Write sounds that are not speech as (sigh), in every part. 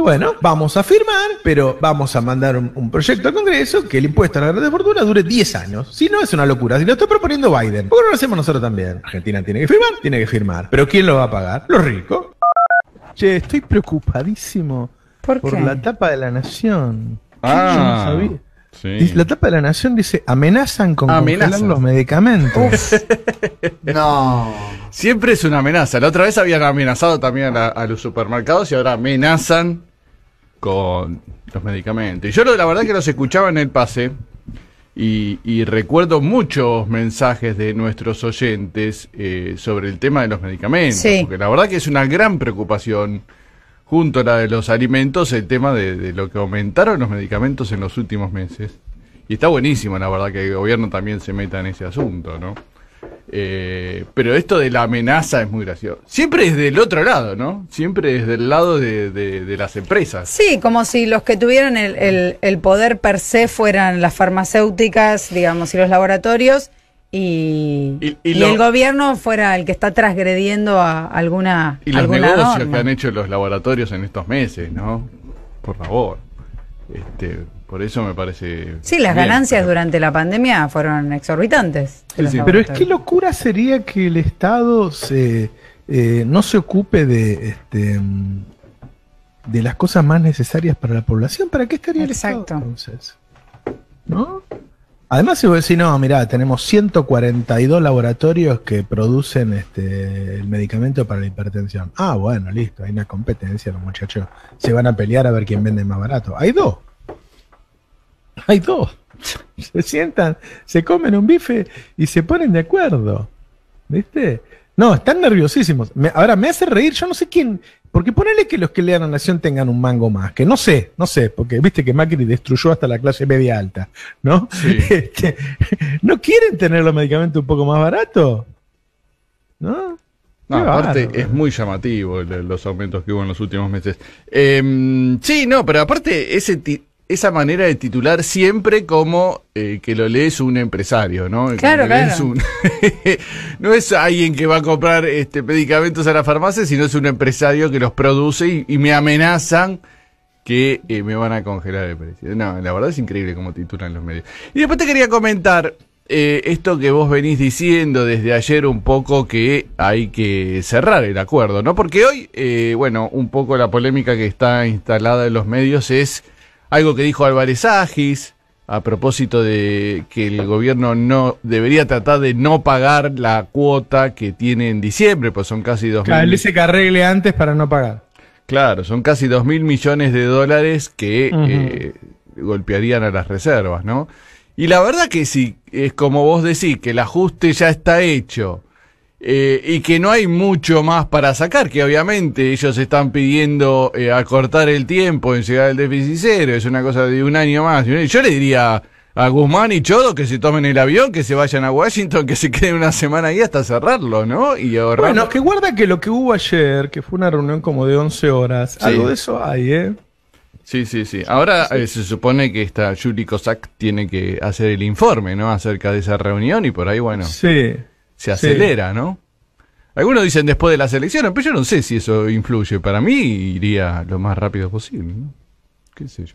bueno, vamos a firmar, pero vamos a mandar un, proyecto al Congreso que el impuesto a la gran fortuna dure 10 años. Si no, es una locura. Si lo está proponiendo Biden, ¿por qué no lo hacemos nosotros también? Argentina tiene que firmar, tiene que firmar. Pero ¿quién lo va a pagar? Los ricos. Che, estoy preocupadísimo por, por la tapa de la nación. Ah, La tapa de la nación dice amenazan con amenazan. los medicamentos. (laughs) no. Siempre es una amenaza. La otra vez habían amenazado también a los supermercados y ahora amenazan con los medicamentos. Yo la verdad que los escuchaba en el pase y, y recuerdo muchos mensajes de nuestros oyentes eh, sobre el tema de los medicamentos, porque la verdad que es una gran preocupación junto a la de los alimentos el tema de, de lo que aumentaron los medicamentos en los últimos meses. Y está buenísimo, la verdad, que el gobierno también se meta en ese asunto, ¿no? Eh, pero esto de la amenaza es muy gracioso. Siempre es del otro lado, ¿no? Siempre es del lado de, las empresas. Sí, como si los que tuvieran el, poder per se fueran las farmacéuticas, digamos, y los laboratorios, y, el gobierno fuera el que está transgrediendo a alguna. Y los negocios que han hecho los laboratorios en estos meses, ¿no? Por favor. Este, por eso me parece. Sí, las ganancias durante la pandemia fueron exorbitantes. Pero es que locura sería que el Estado eh, no se ocupe de, este, mm, de las cosas más necesarias para la población. ¿Para qué estaría Exacto. el Estado entonces? Además, si vos decís, no, mirá, tenemos 142 laboratorios que producen este, el medicamento para la hipertensión. Ah, bueno, listo, hay una competencia, los muchachos se van a pelear a ver quién vende más barato. Hay dos. (laughs) hay dos. Se sientan, se comen un bife y se ponen de acuerdo. ¿Viste? No, están nerviosísimos. ahora, me hace reír, yo no sé quién. Porque ponele que los que lean la Nación tengan un mango más, que no sé, no sé, porque viste que Macri destruyó hasta la clase media alta, ¿no? (laughs) Este, ¿No quieren tener los medicamentos un poco más baratos? ¿No? No, aparte es muy llamativo los aumentos que hubo en los últimos meses. Em, sí, no, pero aparte ese, esa manera de titular siempre como eh, que lo lees un empresario, ¿no? Claro, claro. Un... (laughs) no es alguien que va a comprar este, medicamentos a la farmacia, sino es un empresario que los produce y, me amenazan que eh, me van a congelar el precio. No, la verdad es increíble cómo titulan los medios. Y después te quería comentar eh, esto que vos venís diciendo desde ayer un poco que hay que cerrar el acuerdo, ¿no? Porque hoy, bueno, un poco la polémica que está instalada en los medios es algo que dijo Álvarez Agis a propósito de que el gobierno no debería tratar de no pagar la cuota que tiene en diciembre, pues son casi dos claro, mil. Él dice que arregle antes para no pagar. Claro, son casi dos mil millones de dólares que eh, golpearían a las reservas, ¿no? Y la verdad que si es como vos decís, que el ajuste ya está hecho, eh, y que no hay mucho más para sacar, que obviamente ellos están pidiendo eh, acortar el tiempo en llegar al déficit cero, es una cosa de un año más. Yo le diría a Guzmán y Chodo que se tomen el avión, que se vayan a Washington, que se (laughs) queden una semana ahí hasta cerrarlo, ¿no? Y ahorrar. Bueno, que guarda que lo que hubo ayer, que fue una reunión como de 11 horas, algo de eso hay, ¿eh? Sí, sí, sí. Ahora eh, se supone que esta Julie Cossack tiene que hacer el informe, ¿no? Acerca de esa reunión y por ahí, bueno. Sí se acelera, ¿no? Algunos dicen después de las elecciones, pero yo no sé si eso influye. Para mí iría lo más rápido posible, ¿no? ¿Qué sé yo?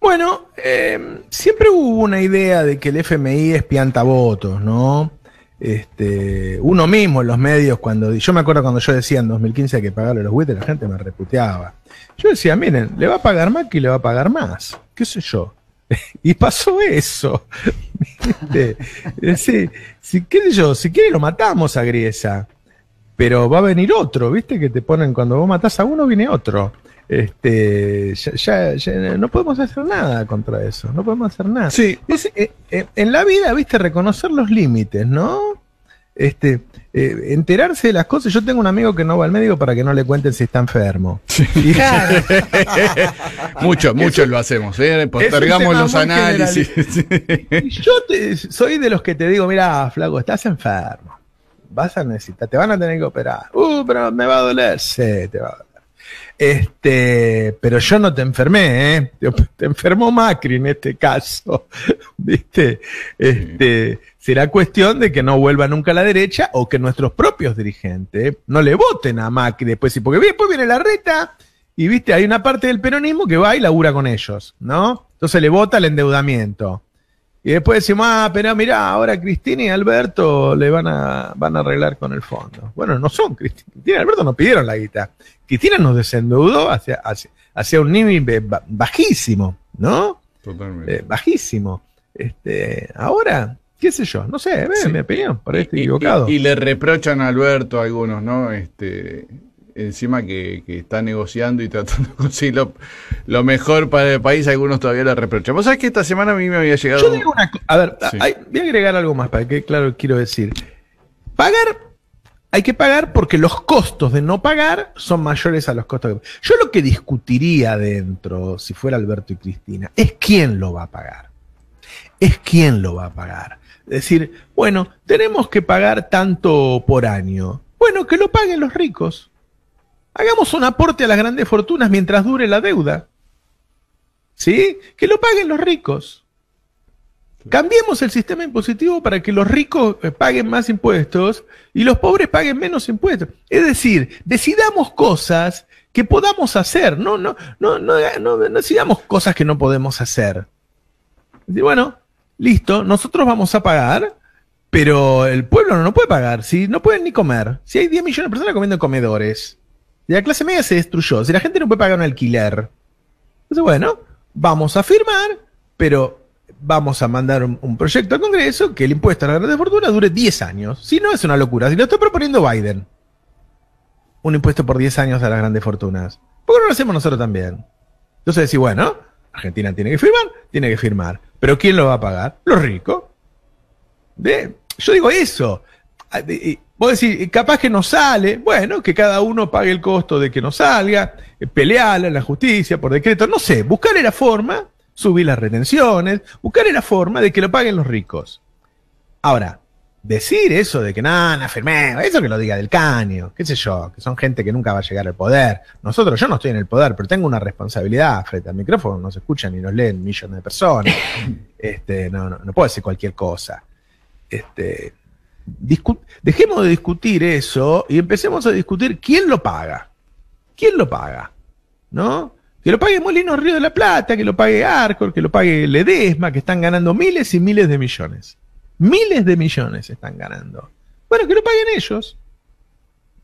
Bueno, eh, siempre hubo una idea de que el FMI es votos, ¿no? Este, uno mismo en los medios, cuando yo me acuerdo cuando yo decía en 2015 que pagarle los buitres, la gente me reputeaba. Yo decía, miren, le va a pagar más que le va a pagar más, qué sé yo. (laughs) y pasó eso. (laughs) si, si, yo? si quiere lo matamos a Griesa, pero va a venir otro, ¿viste? Que te ponen cuando vos matás a uno, viene otro. Este, ya, no podemos hacer nada contra eso, no podemos hacer nada. Eh, eh, en la vida, ¿viste? Reconocer los límites, ¿no? este, eh, enterarse de las cosas. Yo tengo un amigo que no va al médico para que no le cuenten si está enfermo. Muchos, (laughs) muchos lo hacemos. ¿eh? Postergamos los análisis. (laughs) Yo soy de los que te digo, mira, flaco, estás enfermo. Vas a necesitar, te van a tener que operar. Uh, pero me va a doler. Sí, te va a doler. Este, pero yo no te enfermé, ¿eh? (laughs) te, enfermó Macri en este caso. (laughs) ¿Viste? Este, será cuestión de que no vuelva nunca a la derecha o que nuestros propios dirigentes no le voten a Macri después, porque después viene la reta y viste, hay una parte del peronismo que va y labura con ellos, ¿no? Entonces le vota el endeudamiento. Y después decimos, ah, pero mirá, ahora Cristina y Alberto le van a, van a arreglar con el fondo. Bueno, no son Cristina. y Alberto nos pidieron la guita. Cristina nos desendeudó hacia, hacia, hacia un nivel bajísimo, ¿no? Totalmente. Eh, bajísimo. Este, ahora, qué sé yo, no sé, ve, mi opinión, por ahí equivocado. Y, le reprochan a Alberto algunos, ¿no? Este, encima que, está negociando y tratando de conseguir lo, mejor para el país, algunos todavía lo reprochan. ¿Vos sabés que esta semana a mí me había llegado... Yo digo A ver, voy a agregar algo más para que, claro, quiero decir. Pagar hay que pagar porque los costos de no pagar son mayores a los costos. Yo lo que discutiría dentro, si fuera Alberto y Cristina, es quién lo va a pagar. Es quién lo va a pagar. Es decir, bueno, tenemos que pagar tanto por año. Bueno, que lo paguen los ricos. Hagamos un aporte a las grandes fortunas mientras dure la deuda. ¿Sí? Que lo paguen los ricos. Cambiemos el sistema impositivo para que los ricos eh, paguen más impuestos y los pobres paguen menos impuestos. Es decir, decidamos cosas que podamos hacer, no, no, no, no, decidamos cosas que no podemos hacer. Y bueno, listo, nosotros vamos a pagar, pero el pueblo no puede pagar, ¿sí? no pueden ni comer. Si hay 10 millones de personas comiendo comedores, y la clase media se destruyó. Si la gente no puede pagar un alquiler, entonces bueno, vamos a firmar, pero vamos a mandar un, proyecto al Congreso que el impuesto a las grandes fortunas dure 10 años. Si no, es una locura. Si lo está proponiendo Biden, un impuesto por 10 años a las grandes fortunas, ¿por qué no lo hacemos nosotros también? Entonces decís, bueno, Argentina tiene que firmar, tiene que firmar. Pero ¿quién lo va a pagar? Los ricos. ¿Ve? yo digo eso. Ah, Vos decir capaz que no sale, bueno, que cada uno pague el costo de que no salga, eh, peleala en la justicia por decreto, no sé, buscarle la forma, subir las retenciones, buscarle la forma de que lo paguen los ricos. Ahora, decir eso de que nada, no, eso que lo diga del caño, qué sé yo, que son gente que nunca va a llegar al poder. Nosotros, yo no estoy en el poder, pero tengo una responsabilidad frente al micrófono, nos escuchan y nos leen millones de personas. (coughs) Este, no, no, no puedo decir cualquier cosa. Este, dejemos de discutir eso y empecemos a discutir quién lo paga. ¿Quién lo paga? ¿No? Que lo pague Molino Río de la Plata, que lo pague Arcor, que lo pague Ledesma, que están ganando miles y miles de millones. Miles de millones están ganando. Bueno, que lo paguen ellos.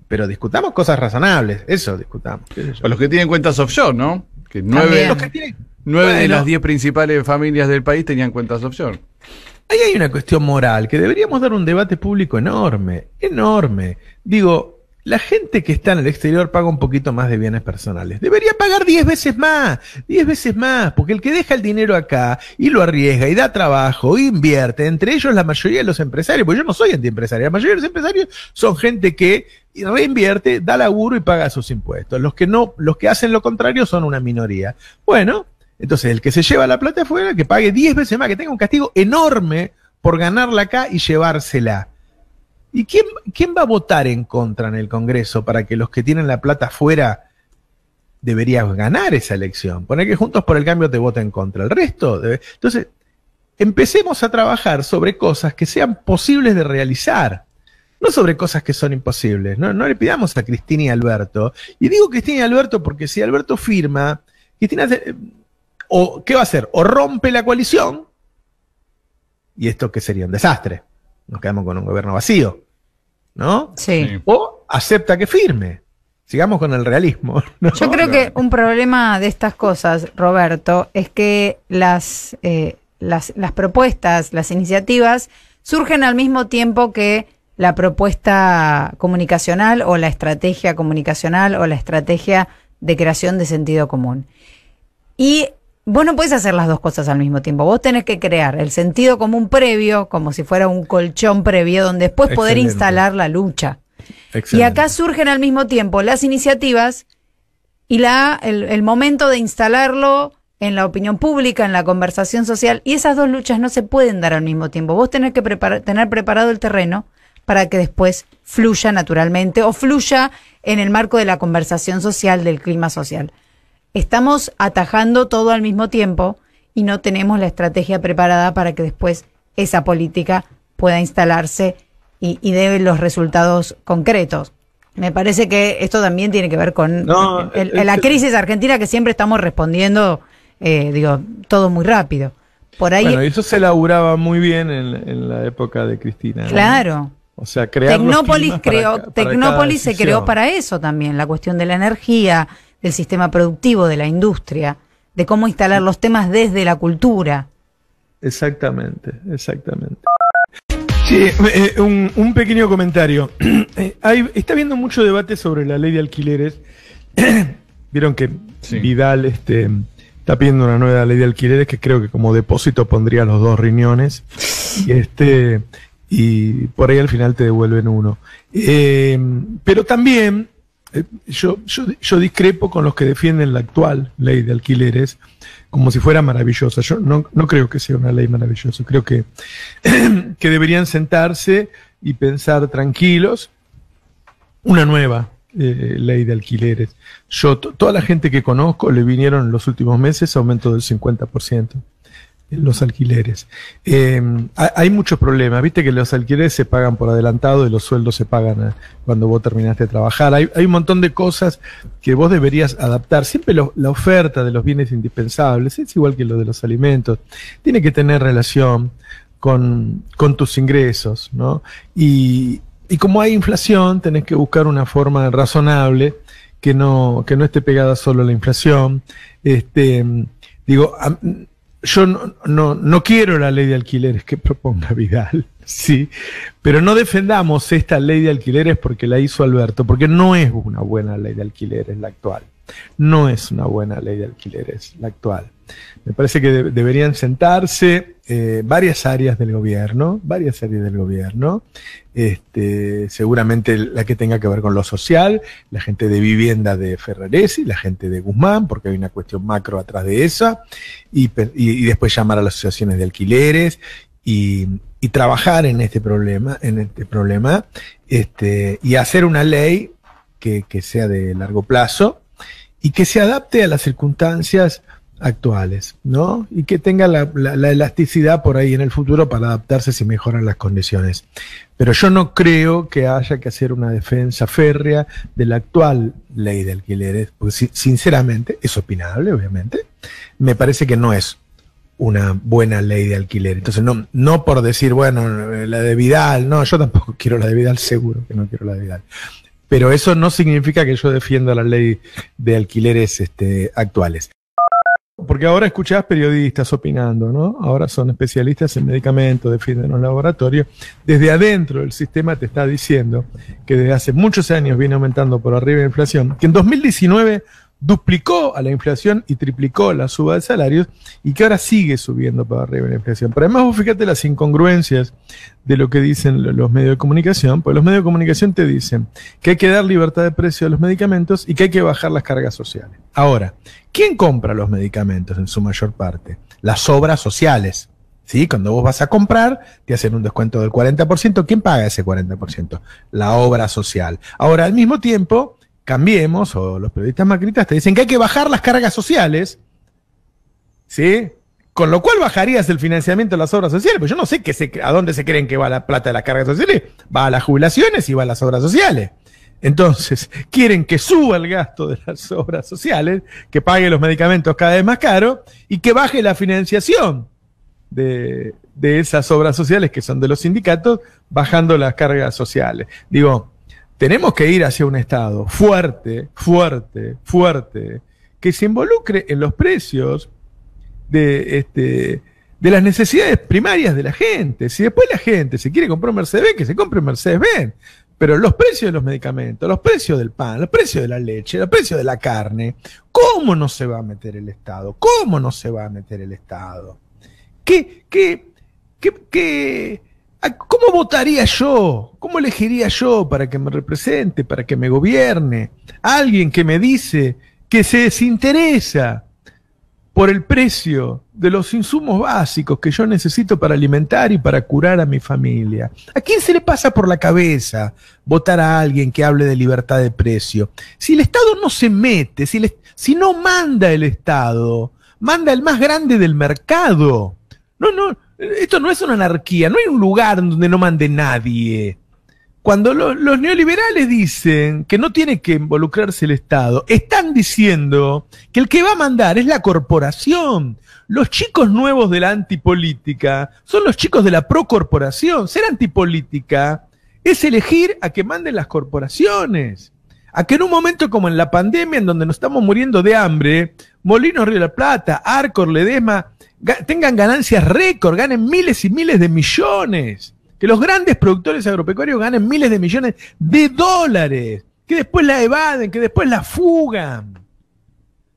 Pero discutamos cosas razonables, eso discutamos. a los que tienen cuentas offshore, ¿no? Que nueve, de las diez principales familias del país tenían cuentas offshore. Ahí hay una cuestión moral que deberíamos dar un debate público enorme, enorme. Digo, la gente que está en el exterior paga un poquito más de bienes personales. Debería pagar diez veces más, diez veces más, porque el que deja el dinero acá y lo arriesga y da trabajo, invierte, entre ellos la mayoría de los empresarios, porque yo no soy antiempresario, la mayoría de los empresarios son gente que reinvierte, da laburo y paga sus impuestos. Los que no, los que hacen lo contrario son una minoría. Bueno, entonces, el que se lleva la plata fuera, que pague 10 veces más, que tenga un castigo enorme por ganarla acá y llevársela. ¿Y quién, va a votar en contra en el Congreso para que los que tienen la plata afuera deberían ganar esa elección? Poner que Juntos por el Cambio te vota en contra. El resto. Entonces, empecemos a trabajar sobre cosas que sean posibles de realizar no sobre cosas que son imposibles. No, no le pidamos a Cristina y Alberto. Y digo Cristina y Alberto porque si Alberto firma, Cristina o, ¿qué va a hacer? O rompe la coalición, y esto que sería un desastre. Nos quedamos con un gobierno vacío, ¿no? Sí. O acepta que firme. Sigamos con el realismo. (laughs) Yo creo que un problema de estas cosas, Roberto, es que las, eh, las, las propuestas, las iniciativas, surgen al mismo tiempo que la propuesta comunicacional o la estrategia comunicacional o la estrategia de creación de sentido común. Y Vos no podés hacer las dos cosas al mismo tiempo. Vos tenés que crear el sentido común previo, como si fuera un colchón previo, donde después poder instalar la lucha. Y acá surgen al mismo tiempo las iniciativas y la, el, el momento de instalarlo en la opinión pública, en la conversación social, y esas dos luchas no se pueden dar al mismo tiempo. Vos tenés que preparar, tener preparado el terreno para que después fluya naturalmente o fluya en el marco de la conversación social, del clima social estamos atajando todo al mismo tiempo y no tenemos la estrategia preparada para que después esa política pueda instalarse y, y dé los resultados concretos. Me parece que esto también tiene que ver con la crisis argentina que siempre estamos respondiendo, eh, digo, todo muy rápido. Por ahí, bueno, eso se laburaba muy bien en, la época de Cristina. Claro. O sea, Tecnópolis, creó, Tecnópolis se creó para eso también, la cuestión de la energía, del sistema productivo, de la industria, de cómo instalar los temas desde la cultura. Exactamente, exactamente. Sí, eh, eh, un, pequeño comentario. (clears throat) Eh, está habiendo mucho debate sobre la ley de alquileres. (clears throat) Vieron que Vidal este, está pidiendo una nueva ley de alquileres que creo que como depósito pondría los dos riñones. Y este, y por ahí al final te devuelven uno. pero también eh, yo, discrepo con los que defienden la actual ley de alquileres como si fuera maravillosa. Yo no, creo que sea una ley maravillosa. Creo que, (clears throat) que deberían sentarse y pensar tranquilos una nueva eh, ley de alquileres. Yo, toda la gente que conozco le vinieron en los últimos meses aumento del 50% los alquileres. Eh, hay muchos problemas, viste que los alquileres se pagan por adelantado y los sueldos se pagan eh, cuando vos terminaste de trabajar. Hay, un montón de cosas que vos deberías adaptar. Siempre la oferta de los bienes indispensables es igual que lo de los alimentos. Tiene que tener relación con, tus ingresos, ¿no? Y, como hay inflación, tenés que buscar una forma razonable que no, que no esté pegada solo a la inflación. Este, digo, yo no, no, quiero la ley de alquileres que proponga Vidal, (laughs) sí, pero no defendamos esta ley de alquileres porque la hizo Alberto, porque no es una buena ley de alquileres la actual. No es una buena ley de alquileres la actual. Me parece que deberían sentarse eh, varias áreas del gobierno, varias áreas del gobierno, este, seguramente la que tenga que ver con lo social, la gente de vivienda de Ferraresi, la gente de Guzmán, porque hay una cuestión macro atrás de esa, y, después llamar a las asociaciones de alquileres y, trabajar en este problema, en este problema, este, y hacer una ley que sea de largo plazo y que se adapte a las circunstancias actuales, ¿no? Y que tenga la, elasticidad por ahí en el futuro para adaptarse si mejoran las condiciones. Pero yo no creo que haya que hacer una defensa férrea de la actual ley de alquileres, porque sinceramente, es opinable, obviamente, me parece que no es una buena ley de alquiler. Entonces, no, no por decir, bueno, la de Vidal, no, yo tampoco (laughs) quiero la de Vidal, seguro que no quiero la de Vidal pero eso no significa que yo defienda la ley de alquileres este, actuales. Porque ahora escuchás periodistas opinando, ¿no? Ahora son especialistas en medicamentos, defienden los laboratorios. Desde adentro el sistema te está diciendo que desde hace muchos años viene aumentando por arriba la inflación, que en 2019 duplicó a la inflación y triplicó la suba de salarios y que ahora sigue subiendo para arriba la inflación. Pero además vos fíjate las incongruencias de lo que dicen los medios de comunicación, pues los medios de comunicación te dicen que hay que dar libertad de precio a los medicamentos y que hay que bajar las cargas sociales. Ahora, ¿quién compra los medicamentos en su mayor parte? Las obras sociales. ¿Sí? Cuando vos vas a comprar, te hacen un descuento del 40%. ¿Quién paga ese 40%? La obra social. Ahora, al mismo tiempo, Cambiemos o los periodistas macristas te dicen que hay que bajar las cargas sociales, ¿sí? Con lo cual bajarías el financiamiento de las obras sociales, pues yo no sé qué se, a dónde se creen que va la plata de las cargas sociales, va a las jubilaciones y va a las obras sociales. Entonces, (laughs) quieren que suba el gasto de las obras sociales, que pague los medicamentos cada vez más caro y que baje la financiación de, de esas obras sociales que son de los sindicatos, bajando las cargas sociales. Digo, tenemos que ir hacia un Estado fuerte, fuerte, fuerte, que se involucre en los precios de, este, de las necesidades primarias de la gente. Si después la gente se quiere comprar un Mercedes-Benz, que se compre un Mercedes-Benz. Pero los precios de los medicamentos, los precios del pan, los precios de la leche, los precios de la carne, ¿cómo no se va a meter el Estado? ¿Cómo no se va a meter el Estado? ¿Qué, qué, qué, qué ¿Cómo votaría yo? ¿Cómo elegiría yo para que me represente, para que me gobierne? Alguien que me dice que se desinteresa por el precio de los insumos básicos que yo necesito para alimentar y para curar a mi familia. ¿A quién se le pasa por la cabeza votar a alguien que hable de libertad de precio? Si el Estado no se mete, si, si no manda el Estado, manda el más grande del mercado. No, no, esto no es una anarquía, no hay un lugar donde no mande nadie. Cuando los neoliberales dicen que no tiene que involucrarse el Estado, están diciendo que el que va a mandar es la corporación. Los chicos nuevos de la antipolítica son los chicos de la procorporación. Ser antipolítica es elegir a que manden las corporaciones. A que en un momento como en la pandemia, en donde nos estamos muriendo de hambre, Molino, Río de la Plata, Arcor, Ledesma, tengan ganancias récord, ganen miles y miles de millones. Que los grandes productores agropecuarios ganen miles de millones de dólares. Que después la evaden, que después la fugan.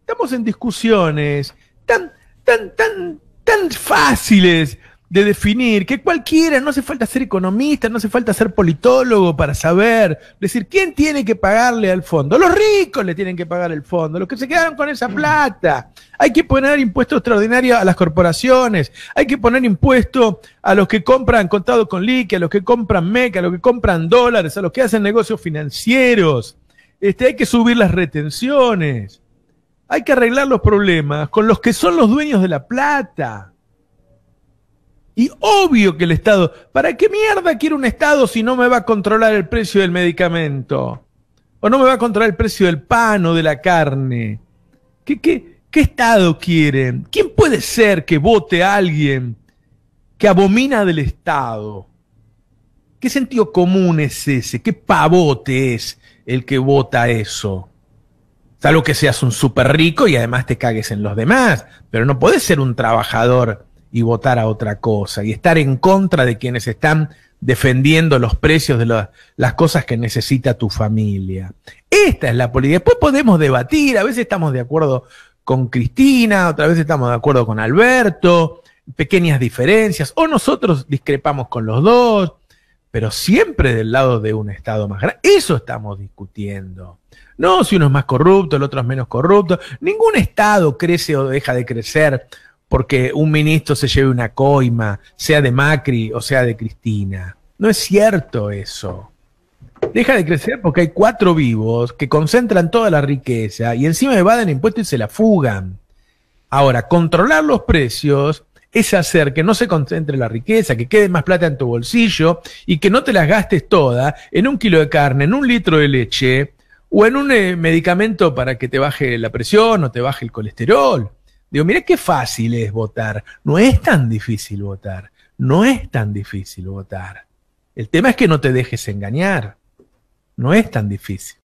Estamos en discusiones tan, tan, tan, tan fáciles de definir que cualquiera, no hace falta ser economista, no hace falta ser politólogo para saber, decir, ¿quién tiene que pagarle al fondo? Los ricos le tienen que pagar el fondo, los que se quedaron con esa plata. Hay que poner impuestos extraordinarios a las corporaciones, hay que poner impuesto a los que compran contado con liqui, a los que compran meca, a los que compran dólares, a los que hacen negocios financieros. Este, hay que subir las retenciones. Hay que arreglar los problemas con los que son los dueños de la plata. Y obvio que el Estado, ¿para qué mierda quiere un Estado si no me va a controlar el precio del medicamento? ¿O no me va a controlar el precio del pan o de la carne? ¿Qué, qué, qué Estado quieren? ¿Quién puede ser que vote a alguien que abomina del Estado? ¿Qué sentido común es ese? ¿Qué pavote es el que vota eso? Salvo que seas un súper rico y además te cagues en los demás, pero no puedes ser un trabajador y votar a otra cosa y estar en contra de quienes están defendiendo los precios de las cosas que necesita tu familia. Esta es la política. Después podemos debatir, a veces estamos de acuerdo con Cristina, otra vez estamos de acuerdo con Alberto, pequeñas diferencias, o nosotros discrepamos con los dos, pero siempre del lado de un Estado más grande. Eso estamos discutiendo. No si uno es más corrupto, el otro es menos corrupto. Ningún Estado crece o deja de crecer porque un ministro se lleve una coima, sea de Macri o sea de Cristina. No es cierto eso. Deja de crecer porque hay cuatro vivos que concentran toda la riqueza y encima evaden impuestos y se la fugan. Ahora, controlar los precios es hacer que no se concentre la riqueza, que quede más plata en tu bolsillo y que no te las gastes toda en un kilo de carne, en un litro de leche o en un eh, medicamento para que te baje la presión o te baje el colesterol. Digo, mira qué fácil es votar. No es tan difícil votar. No es tan difícil votar. El tema es que no te dejes engañar. No es tan difícil.